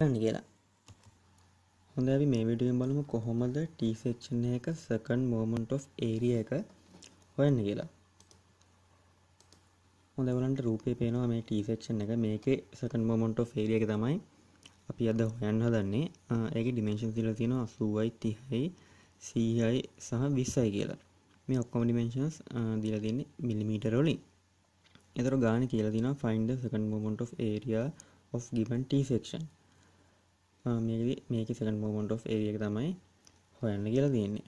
කරන්න කියලා හොඳ අපි මේ විඩියෙන් බලමු කොහොමද ටීසෙක්ෂණ එක සකන් මෝමන්ට් of ඒරිය එක හොයන්න කියලා හොඳ වලන්ට රූපය පේනවා මේ ටීසෙක්ෂන් එක මේකේ සකන් මෝමන්ට් of ඒරිය එක තමයි අපි අද හොයන්න හදන්නේ ඒක ඩිමේන්ෂන් තිල තියෙනවා අසූවයි තිහයි සීහයි සහ විස්සයි කියලා මේ ඔක්කොම ඩිමේන්ෂන්ස් දීලා තින්නේ මිලිමීටර වලින් එතකොට ගාන කියලා තියෙනවා find the second moment of area of given t section මේක සකන් මෝමන්ට් of ඒක තමයි හොයන්න කියලා තියන්නේ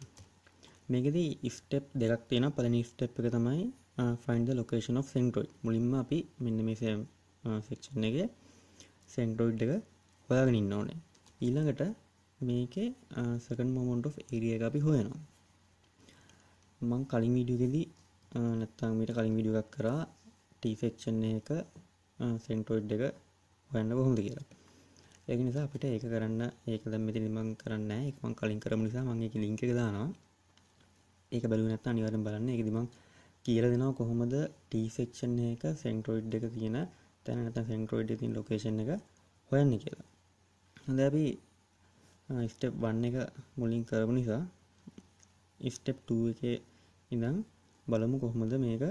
මේකද ස්ටප් දෙකක් තියෙන පලනි ස්ටප් එක තමයි ෆයින්ද ලොකේෂන් of සෙන්ටරෝයි මුලින්ම අපි මෙන්න මේසම් සෙක්ෂන් එක සෙන්ටරෝයිඩ් එක හොයාගෙන ඉන්න ඕනේ ඊළඟට මේක සකන් මෝමන්ට් of ඒරිය එක අපි හොයනවා මං කලින් විඩියගෙදී නැත්තං මට කලින් විඩිය එකක් කරා ටීෆෙක්ෂන් එක සෙන්ටරෝයිඩ් එක හොයන්න කොහොමද කියලා ඒක නිසා අපිට ඒක කරන්න ඒක දැන් මෙතන මම කරන්නේ නැහැ ඒක මම කලින් කරමු නිසා මම ඒක ලින්ක් එක දානවා ඒක බලුවේ නැත්නම් අනිවාර්යෙන් බලන්න ඒකදී මම කියලා දෙනවා කොහොමද T section එක centroid එක තියෙන තැන නැත්නම් centroid එකේ තියෙන location එක හොයන්නේ කියලා. හොඳයි අපි ස්ටෙප් 1 එක මුලින් කරමු නිසා ස්ටෙප් 2 එකේ ඉඳන් බලමු කොහොමද මේක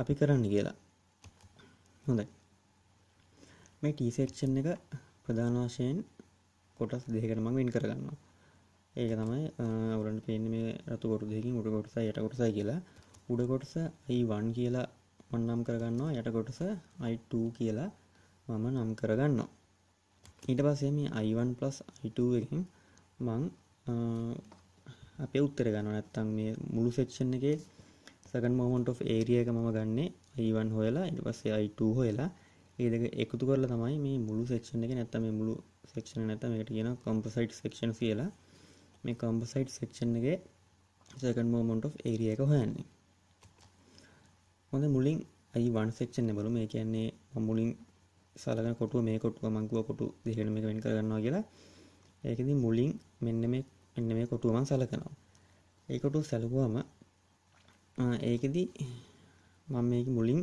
අපි කරන්න කියලා හොඳයි මේ ටීසෙක්ෂන් එක ප්‍රධාන වශයෙන් කොටස් දෙකට මං වෙන් කරගන්නවා ඒක තමයි අවරට පේන මේ රතු ගොඩ දෙකින් උඩ කොටස යට කොටසයි කියලා උඩ කොටස යිවන් කියලා මන්නම් කරගන්නවා යට කොටස අයිට කියලා මම නම් කරගන්නවා ඊට පස්සේ මේ අයිවන් පලස් අයිට එකින් මං අපේ උත්තර ගන්න නැත්තම් මේ මුළු සෙක්ෂන් එක සකන් මොමන්ට් ඒරිය එක මම ගන්නේ අයිවන් හොයලා ඉට පස්සේ අයිට හොයලා ඒදක එකතු කරලා තමයි මේ මුළු සෙක්ෂණ එක නැත්තම මුළු සෙක්ෂණ නැත මේට කියෙන කම්පසයිට් සෙක්ෂන් කියලා මේ කම්පසයිට් සෙක්ෂන් එක සකන් මෝමොන්ට් of ඒරිය එක හොයන්නේ හොඳ මුලින් අයි වන් සෙක්ෂන් බලු මේ කියන්නේ මුලින් සලග කොටුව මේ කොටුව මංකුව කොටු දිහෙන එක වෙන් කරගන්නවා කියලා ඒකදී මුලින් මෙන්න මේ එන්න මේ කොටුවමන් සලකනවා ඒකොටු සැලකුවම ඒකදී මම මේක මුලින්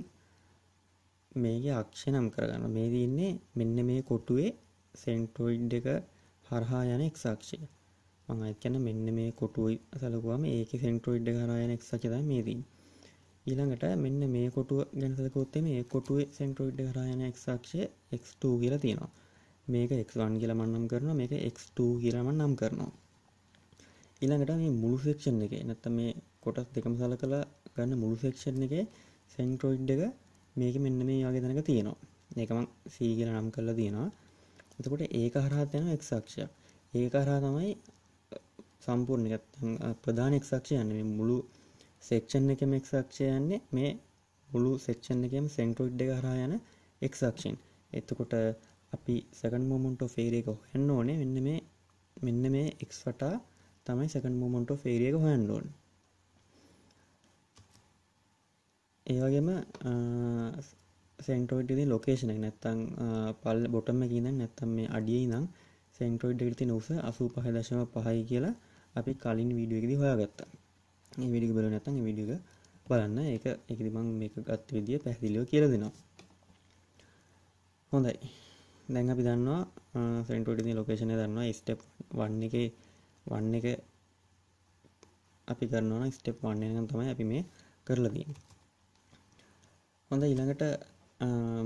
මේක අක්ෂ නම් කරගන්න මේ දන්නේ මෙන්න මේ කොටුවේ සෙන්ටෝයිඩ් එක හරහා යන එක්සාක්ෂය මං අත්‍යන මෙන්න මේ කොටුවයි සලකුවම ඒක සෙන්ටෝයිඩ් හරයන එක්සචද මේදී ඊළඟට මෙන්න මේ කොටුව ගැනසකොත්තේ මේ කොටුවේ සෙන්ට්‍රෝයිඩ් හරයන එක්ක්ෂය x2 කියල තියෙනවා මේක x1 කියලමන්නම් කරනවා මේක x2 කියලමන් නම් කරනවා ඊළඟට මේ මුළු සෙක්ෂන් එක නැත්ත මේ කොටස් දෙකම සල කලා ගන්න මුළු සෙක්ෂන් එක සෙන්ට්‍රෝයිඩ් එක මේක මෙන්න මේ වගේ තැනක තියෙනවා ඒකම සී කියලා නම් කරලා තියෙනවා එතකොට ඒක හරහා යන x අක්ෂය ඒක හරහා තමයි සම්පූර්ණ ප්‍රධාන x අක්ෂය යන්නේ මේ මුළු සෙක්ෂන් එකම x අක්ෂය යන්නේ මේ මුළු සෙක්ෂන් එකම සෙන්ට්‍රොයිඩ් එක හරහා යන x අක්ෂෙන් එතකොට අපි සකන් මෝමන්ට ෆේරේක හොයන්න ඕනේ මෙන්න මේ මෙන්න මේ එක් වටා තමයි සකන් මෝමන්ට ෆේරියක හොයන්න ඕන ඒවගේම සෙන්ටෝයිටති ලොකේෂන නැත්තං පල් බොටම කියන්න නැත්තම් මේ අඩිය නම් සෙන්ටෝයිඩ් ති නොස අසූ පහදශම පහයි කියලා අපි කලින් වීඩියගෙදි හොයාගත්තා විඩි බල නැතන් විඩිග බලන්න ඒක එකදිමං මේක ගත් විදිිය පැහදිලියෝ කියර දෙනවා හොඳයි දැන් අපි දන්නවා සෙන්ටෝටි ලොකේෂන දන්නවා ස්ටප් වන්න එක වන්න එක අපි කරනවා ස්ටප් වන්නේ නම් තමයි අපි මේ කරලදී හොඳ ඉළඟට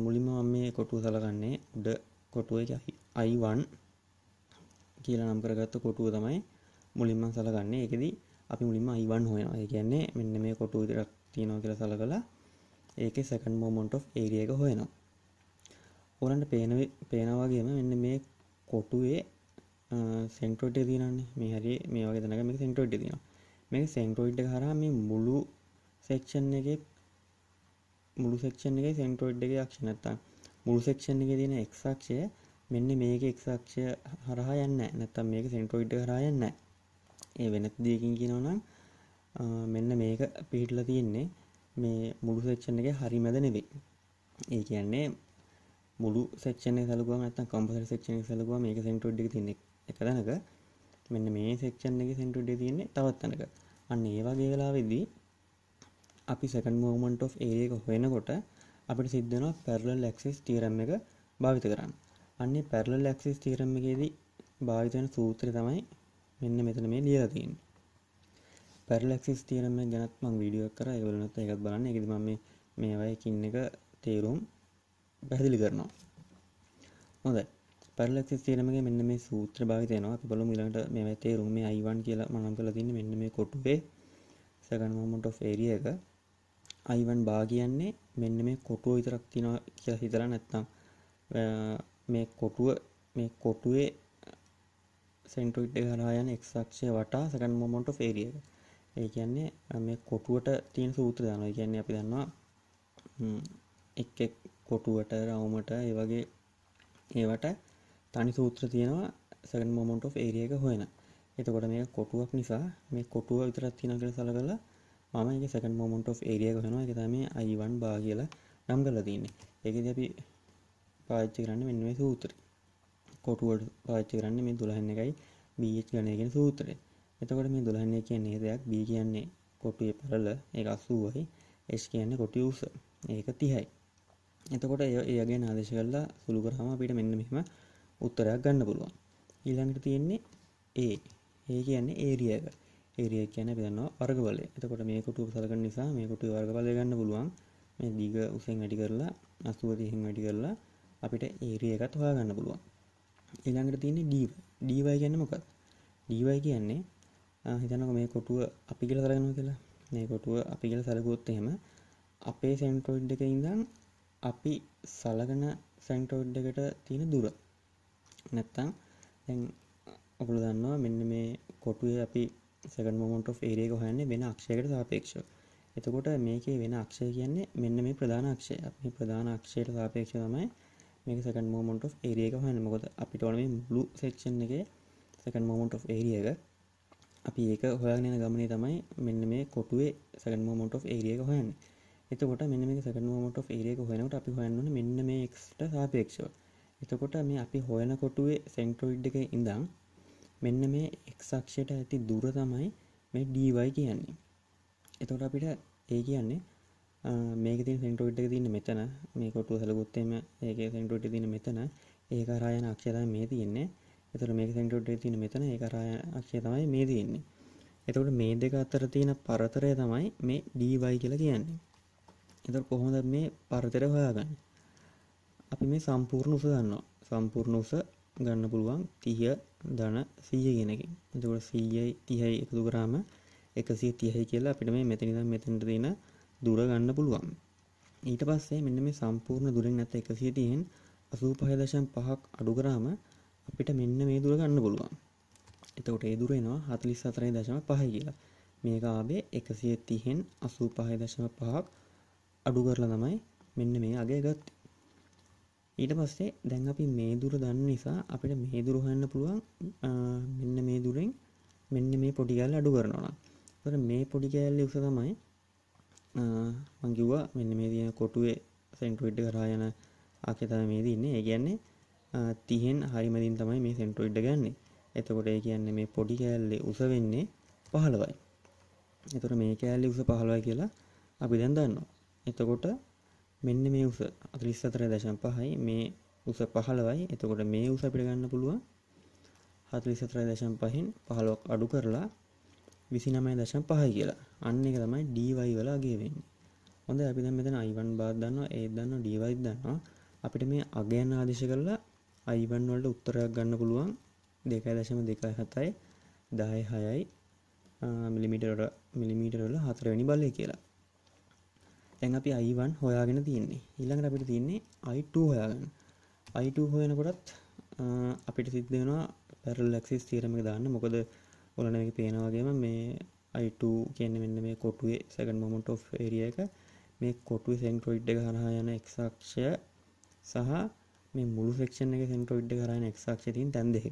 මුලින්ම මේ කොටු සලගන්නේ උඩ කොටුව එක අයිවන් කියලා නම් කරගත්ත කොටුව තමයි මුලින්ම සලගන්නේ එකෙදි අපි මුලින්ම අයිවන් හොයනවා ඒ කියන්නේ මෙන්න මේ කොටු විතරක් තියෙනවා කියලා සලකලා ඒකේ සෙකන්ඩ් මොමන්ට් ඔෆ් ඒරියා එක හොයනවා ඕලන්ට පේන පේනවා වගේම මෙන්න මේ කොටුවේ සෙන්ට්‍රොයිඩ් එක තියෙනවානේ මේ හැරි මේ වගේ තැනක මේක සෙන්ට්‍රොයිඩ් එක තියෙනවා මේක සෙන්ට්‍රොයිඩ් එක හරහා මේ මුළු සෙක්ෂන් එකේ මුළු සෙක්ෂන් එක සෙන්ට්‍රෝඩ් එක අක්ෂ නැත්තම් මුළු සෙක්ෂන් එක තියෙන එක්සක්ෂය මෙන්න මේක එක්සක්ෂය හරහා යන්න නැත්තම් මේක සෙන්ට්‍රෝයිඩ් හරා යන්න ඒ වෙනත් දෙයකින් කියනවනම් මෙන්න මේක පිහිටලා තියෙන්නේ මේ මුළු සෙක්ෂන් එක හරි මැද නෙවෙයි ඒ කියන්නේ මුළු සෙක්ෂන සැලුවා නැත්තම් කම්පසර් සෙක්ෂන සැලුවා මේක සෙන්ට්‍රෝඩ් එක තියෙන එක තැනක මෙන්න මේ සෙක්ෂන් එක සෙන්ට්‍රෝඩ් එක තියෙන්නේ තවත් තැනක අන්න ඒ වගේ වෙලාවෙදී අපි සකන් මෝමන්ට් of ඒක හොයෙනකොට අපිට සිද්ධන පැරල ලක්සිස් තීරම් එක භාවිත කරන්න අන්න පැරල ලක්සිස් තීරම් එකේදී භාවිතන සූත්‍ර තමයි මෙන්න මෙතන මේ ලියලතින් පැරලක්සිස් තීරම ගැනත් මං වීඩියෝ කර ඒවලනත් එකත් බලන්න එකතිම මේ මේවයකින්න එක තේරුම් පැහැදිලි කරනවා හොඳ පැරලක්සිස් තේරමගේ මෙන්න මේ සූත්‍ර භාවිතයනවා අපි බලමු ඊළඟට මේවා තේරුම් මේ අයිවන් කියලා මනම් කරලා තින්නේ මෙන්න මේ කොටුවේ සකන් මොමන්ට් ඔෆ් ඒරියා එක අයිවන් බා කියන්නේ මෙන්න මේ කොටුව විතරක් තිනවා කියලා හිතලා නැත්තම් මේ කොටුව මේ කොටුවේ සෙන්ට්‍රොයිඩ් එක හරහා යන x අක්ෂය වටා සෙකන්ඩ් මොමන්ට් ඔෆ් ඒරිය එක. ඒ කියන්නේ මේ කොටුවට තියෙන සූත්‍රය දනවා. ඒ කියන්නේ අපි දන්නවා එක් එක් කොටුවට රවුමට ඒ වගේ ඒවට තනි සූත්‍ර තියෙනවා සෙකන්ඩ් මොමන්ට් ඔෆ් ඒරිය එක හොයන. එතකොට මේ කොටුවක් නිසා මේ කොටුව විතරක් තියෙනවා කියලා සලකලා මම සකන් මොමන්ට of ඒරිය හනවා එකතම අයිවන් බා කියලා නම් කරලා තින්නේ ඒකද අපි පාච්චි කරන්න වෙනුවේ සූත්‍ර කොටුවට පාච්චි කරන්න මේ දුළහන්න එකයි බීච් ගනයගෙන සූත්‍රය එතකොට මේ දුළහන්නේ කියන්නේ දෙයක් බී කියන්නේ කොටුවේ පරල ඒ අස්සුවයි එස් කියන්න කොටියස ඒක තිහයි එතකොට ඒගේ නාදේශ කරලා සුළු කරහම අපිට මෙන්න මෙම උත්තරයක් ගන්න පුළුවන් ඊළඟට තියෙන්නේ ඒ ඒ කියන්නේ ඒරියක ඒරිය කියන පිදන්නවා වර්ගවලය එතකොට මේ කොටු සලකන නිසා මේ කොටු වර්ගවලය ගන්න පුළුවන් මේ දිග උසෙන් වැඩි කරලා අසුව තිහෙන් වැඩි කරලා අපිට ඒරිය එකත් හොයා ගන්න පුළුවන් ඊළඟට තියන්නේ ඩීව ඩීවයි කියන්න මොකක් ඩීවයි කියන්නේ හිතනක මේ කොටුව අපි කියල සලගන කියලා මේ කොටුව අපි කියල සලකුත් එහෙම අපේ සැන්ටෝඩ් එක ඉඳම් අපි සලගන සැන්ටෝඩ් එකට තියෙන දුර නැත්තං ඔකුළු දන්නවා මෙන්න මේ කොටුවේ අපි සකන් මොමන්ට් of ඒරයක හොයන්නේ වෙන අක්ෂයකට සාපේක්ෂ එතකොට මේකේ වෙන අක්ෂය කියන්නේ මෙන්න මේ ප්‍රධාන අක්ෂය මේ ප්‍රධාන අක්ෂයට සාපේක්ෂ තමයි මේක සකන් මොමන්ට් of ඒරයක හොයන්න මොකද අපිට ඕන මේ බ්ලු සෙක්ෂන් එකේ සකන් මොමන්ට් of ඒරිය එක අපි ඒක හොයාගෙන යන ගමනේ තමයි මෙන්න මේ කොටුවේ සකන් මොමන්ට් of ඒරිය එක හොයන්නේ එතකොට මෙන්න මේ සකන් මොමන්ට් of ඒරිය එක හොයනකොට අපි හොයන්න ඕනේ මෙන්න මේ x ට සාපේක්ෂව එතකොට මේ අපි හොයන කොටුවේ සෙන්ට්‍රොයිඩ් එකේ ඉඳන් මෙන්න මේ එක්සක්ෂයට ඇති දුර තමයි මේ ඩීවයි කියන්නේ එතොට අපිට ඒ කියන්නේ මේක තින් සෙන්ටෝට් එක තින්න මෙතන මේ කොටු සලකුත්තේම ඒක සෙන්ටෝට තින මෙතන ඒක රායන අක්ෂරය මේ තියෙන්නේ එතට මේක සෙන්ටෝට තින මෙතන ඒ රාය අක්ෂය තමයි මේ තියෙන්නේ එතකොට මේ දෙක අතර තියෙන පරතරය තමයි මේ ඩීවයි කියලා කියන්නේ එතට කොහොමද මේ පරතර හොයාගන්න අපි මේ සම්පූර්ණ උස ගන්නවා සම්පූර්ණ උස ගන්න පුළුවන් තිය දන සීය ගෙනකින් දකට සීයයි තිහයි එකතු කරාම එකසිය තියහයි කියලා අපිට මේ මෙතනිද මෙතැට දෙන දුර ගන්න පුළුවන් ඊට පස්සේ මෙන්න මේ සම්පූර්ණ දුරින් නැත එකසිය තියෙන් අසූ පහදශන් පහක් අඩු කරාම අපිට මෙන්න මේ දුර ගන්න පුළුවන් එතකොට ඒ දුරෙනවා හතලිස් අතරයි දශම පහ කියලා මේක ආබේ එකසිය තිහෙන් අසූ පහය දශම පහක් අඩු කරලා තමයි මෙන්න මේ අගේ ගත්තේ ඊට පස්සේ දැන් අපි මේ දුර දන්න නිසා අපිට මේ දුරහන්න පුළුවන් මෙන්න මේ දුරෙන් මෙන්න මේ පොඩිගල් අඩු කරනවා තර මේ පොඩිකෑල්ල උස තමයි මංකිව්වා මෙන්න මේ තියෙන කොටුවේ සෙන්ටුවිඩ් කරායන ආකතම මේ දන්නේ ඒ කියන්නේ තිහෙන් හරිමදින් තමයි මේ සෙන්ටුවිඩ් ගන්නේ එතකොට ඒ කියන්නේ මේ පොඩි කෑල්ලේ උස වෙන්නේ පහළවයි එතකොට මේ කෑල්ලේ උස පහළවයි කියලා අපි දැන් දන්නවා එතකොට මෙන්න මේ උස අතලිස් අතර දශන පහයි මේ උස පහළවයි එතකොට මේ උස අපිට ගන්න පුළුවන් හතලිස් අතර දශම් පහෙන් පහලොක් අඩු කරලා විසි නමය දශම් පහයි කියලා අන්න එක තමයි ඩීවයි වලාගේ වෙන්න හොඳ අපි දැන් මෙතන අයිවන් බාර් දන්නවා ඒත් දන්න ඩීවයි දන්නවා අපිට මේ අගයන් ආදේශ කරලා අයිවන් වලට උත්තරයක් ගන්න පුළුවන් දෙකයි දශම දෙකයි හතයි දාය හයයි මිලිමීටරට මිලිමීටරවල හතරවැනි බලය කියලා තැන් අපි අයිවන් හොයාගෙන තියන්නේ ඊළඟට අපිට තියන්නේ අයිට හොයාගන්න අයිට හොයනකොටත් අපිට සිද්ධෙනවා පැරල්ලක්සිස් තීරමක දාන්න මොකද ඔලන එක පේනවාගේම මේ අයිට කියන්න මෙන්න මේ කොටුවේ සැකන් මොමට ඔ් ඒරිය එක මේ කොටුව සෙන්ට්‍රොයිඩ් එක හරහා යන එක්ක්ෂය සහ මේ මුළු ෆෙක්ෂන් එක සෙන්ට්‍රොයිඩ් කරන එක්ක්ෂතින් තැන් දෙක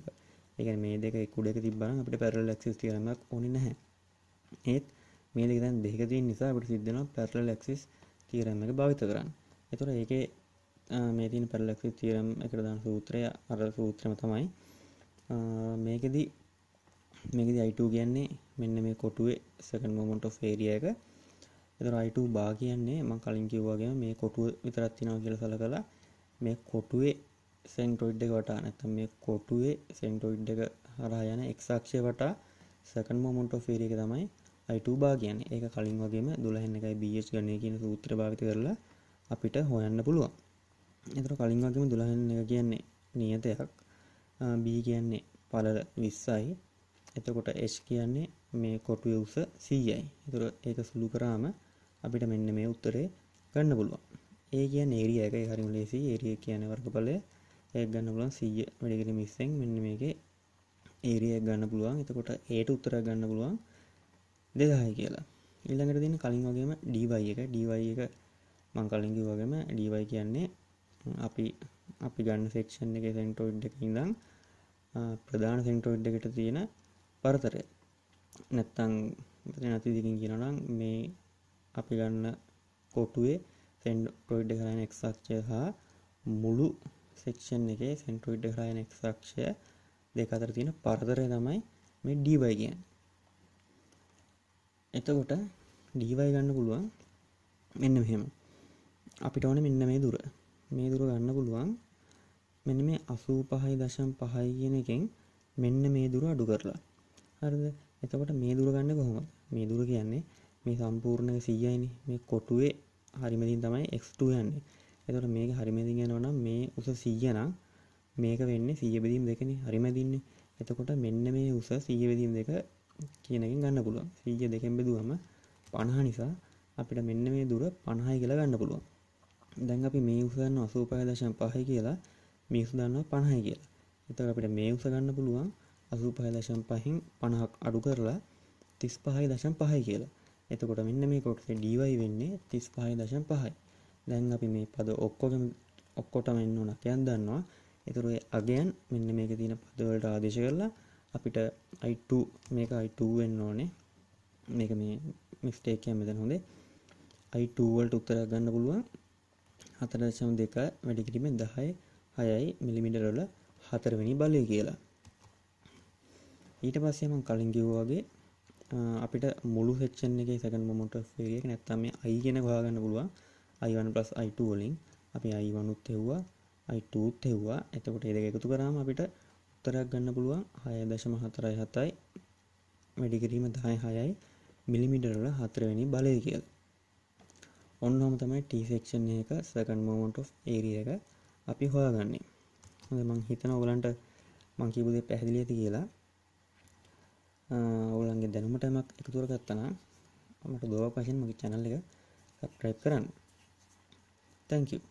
එක මේ දෙක එකුඩ එක තිබන අපට පැරල්ලක්සිස් තීරමක් ඕනි නැහැ ඒත් මේ දෙක දැන් දෙක තින් නිසා අපට සිද්ධෙන පැරල ලක්සිස් තීරම් එක භාවිත කරන්න එතුර ඒකේ මේ තින් පැරලක්සි තීරම් එකරදාන සූත්‍රය අර සූත්‍රම තමයි මේකෙදී මේකද අයිටු කියන්නේ මෙන්න මේ කොටුවේ සකන් මොමන්ට ෆේරිය එක එතරයිටු බා කියන්නේ ම කලින් කිව්වාගේ මේ කොටුව විතරත්තිනා කියල සල කලා මේ කොටුවේ සෙන්ටෝයිඩ් එක වටා නැතම් මේ කොටුවේ සෙන්ටෝයිඩ් එක හරා යන එක්සාක්ෂය වටා සකන් මොමන්ට ෆේරිය එක තමයි අයිටබා කියන්න ඒක කලින් වගේම දුළහන්න එකයි බස් ගණය කියන සූත්‍ර භාවිත කරලා අපිට හොයන්න පුළුවන් එතර කලින් වගේම දුළහන්න එක කියන්නේ නියතයක් බී කියන්නේ පලර විස්සයි එතකොට එස් කියන්නේ මේ කොටුව උස සීයයි තුර ඒක සුළු කරාම අපිට මෙන්න මේ උත්තරේ ගන්න පුළුවන් ඒ කිය නේරිය එක හරිම ලේසි ඒරිය කියන වර්ගඵලය ඒ ගන්න පුලන් සීය වැඩිගෙන මිස්සෙන් මෙන්න මේගේ ඒරිය ගන්න පුළුවන් එතකොට ඒට උත්තර ගන්න පුළුවන් දෙදාය කියලා ඉල්ළඟට දෙන්න කලින් වගේම ඩීවයි එක ඩීවයි එක මංකලින්ගි වගේම ඩීවයි කියන්නේ අපි අපි ගන්න සෙක්ෂන් එක සෙන්ටෝඩ් එක ඉඳං ප්‍රධාන සෙන්ටෝඩ් එකට තියෙන පරතරය නැත්තං නති දිකින් කියනනම් මේ අපි ගන්න කොටුවේ සෙන්ටෝඩ් කරන එක්ක්ෂය හා මුළු සෙක්ෂන් එක සෙන්ටෝඩ් කරයන එක්ක්ෂය දෙක අතර තියෙන පරතරය තමයි මේ ඩීබයි කියන්න එතකොට ඩීවයි ගන්න පුළුවන් මෙන්න මෙහෙම අපිට ඕන මෙන්න මේ දුර මේ දුර ගන්න පුළුවන් මෙන්න මේ අසූ පහයි දශම් පහයි කියන එකෙන් මෙන්න මේ දුර අඩු කරලා හරිද එතකොට මේ දුර ගන්න කොහොම මේ දුර කියන්නේ මේ සම්පූර්ණක සීයයිනි මේ කොටුවේ හරිමදින් තමයි x2 යන්නේ එතකොට මේක හරිමැදින් යනවා නම් මේ උස 100 නම් මේක වෙන්නේ 100 බෙදීම් දෙකනේ හරිමැදින්නේ එතකොට මෙන්න මේ උස 100 බෙදීම් දෙක කියනකින් ගන්න පුළුවන් සීය දෙකෙන් බෙදුවම පණහ නිසා අපිට මෙන්න මේ දුර පණහයි කියලා ගන්න පුළුවන් දැන් අපි මේ උසගන්න අසූපහදශන් පහයි කියලා මිනිස්සු දන්නවා පණහයි කියලා එතකොට අපිට මේ උස ගන්න පුළුවන් අසූපහදශන් පහෙන් පණහක් අඩු කරලා තිස් පහයි දශන් පහයි කියලා එතකොට මෙන්න මේ කොටසේ ඩීවයි වෙන්නේ තිස් පහයි දශන් පහයි දැන් අපි මේ පද ඔක්කොගම ඔක්කොටම එන්න නකයන් දන්නවා එතුරුේ අගයන් මෙන්න මේක තියෙන පදවලට ආදේශ කරලා අපිට අයිට මේක අයිටුවෙන් ඕනේ මේක මේ මිස්ටේකය මෙතන හොඳේ අයිටුවල්ට උත්තර ගන්න පුළුවන් හතරදශම් දෙක වැඩිකිරීමෙන් දහයි හයයි මිලිමිටරොල හතරවෙනි බලය කියලා ඊට පස්සේම කලින් කිව්වාගේ අපිට මුළු හෙච්චන් එක සකන් මොමට ේක නැත්තම අයි ගෙන ගාගන්න පුළුවන් අයිවන් පලස් අයිටුවලින් අපි අයිවනුත් එෙව්වා අයිටූත් එෙව්වා එතකොට එද එකතු කරාම අපිට උත්තරයක් ගන්න පුළුවන් හය දශම හතරයි හතයි වැඩිකිරීම දාය හයයි මිලිමිටරල හතරවැනි බලය කියල ඔන්නහොම තමයි ටීසෙක්ෂන් එක සකන් මෝමට ඒරිය එක අපි හොයාගන්නේ හොඳ මං හිතන ඔගලන්ට මංකිබුදේ පැහදිලි ඇති කියලා ඔවුලන්ගේ දැනුමටමක් එකතුර ගත්තනා මට දෝව පශෙන් මගේ චැනල් එක සප්‍රයි් කරන්න තැංකූ